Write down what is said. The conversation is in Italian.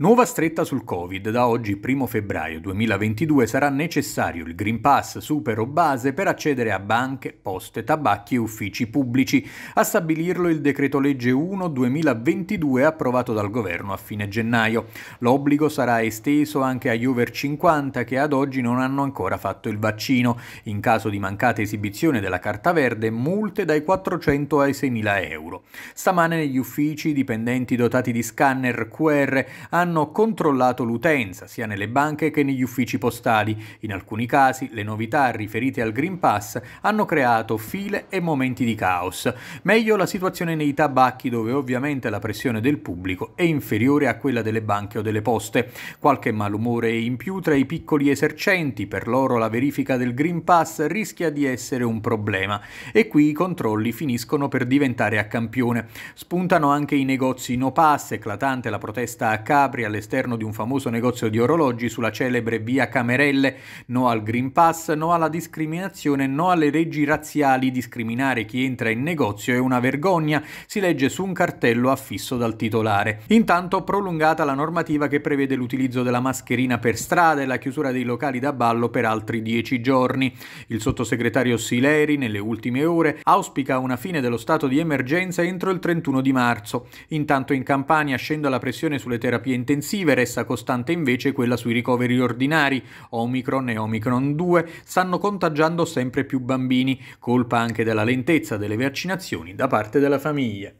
Nuova stretta sul Covid. Da oggi, 1 febbraio 2022, sarà necessario il Green Pass super o base per accedere a banche, poste, tabacchi e uffici pubblici. A stabilirlo il decreto legge 1 2022 approvato dal governo a fine gennaio. L'obbligo sarà esteso anche agli over 50 che ad oggi non hanno ancora fatto il vaccino. In caso di mancata esibizione della carta verde, multe dai 400 ai 6.000 euro. Stamane negli uffici, i dipendenti dotati di scanner QR hanno hanno controllato l'utenza, sia nelle banche che negli uffici postali. In alcuni casi le novità riferite al Green Pass hanno creato file e momenti di caos. Meglio la situazione nei tabacchi dove ovviamente la pressione del pubblico è inferiore a quella delle banche o delle poste. Qualche malumore in più tra i piccoli esercenti, per loro la verifica del Green Pass rischia di essere un problema e qui i controlli finiscono per diventare a campione. Spuntano anche i negozi no pass, eclatante la protesta a Capri apri all'esterno di un famoso negozio di orologi sulla celebre via Camerelle, no al Green Pass, no alla discriminazione, no alle leggi razziali, discriminare chi entra in negozio è una vergogna, si legge su un cartello affisso dal titolare. Intanto prolungata la normativa che prevede l'utilizzo della mascherina per strada e la chiusura dei locali da ballo per altri dieci giorni. Il sottosegretario Sileri, nelle ultime ore, auspica una fine dello stato di emergenza entro il 31 di marzo. Intanto in Campania scende la pressione sulle terapie intensive intensive, resta costante invece quella sui ricoveri ordinari. Omicron e Omicron 2 stanno contagiando sempre più bambini, colpa anche della lentezza delle vaccinazioni da parte della famiglia.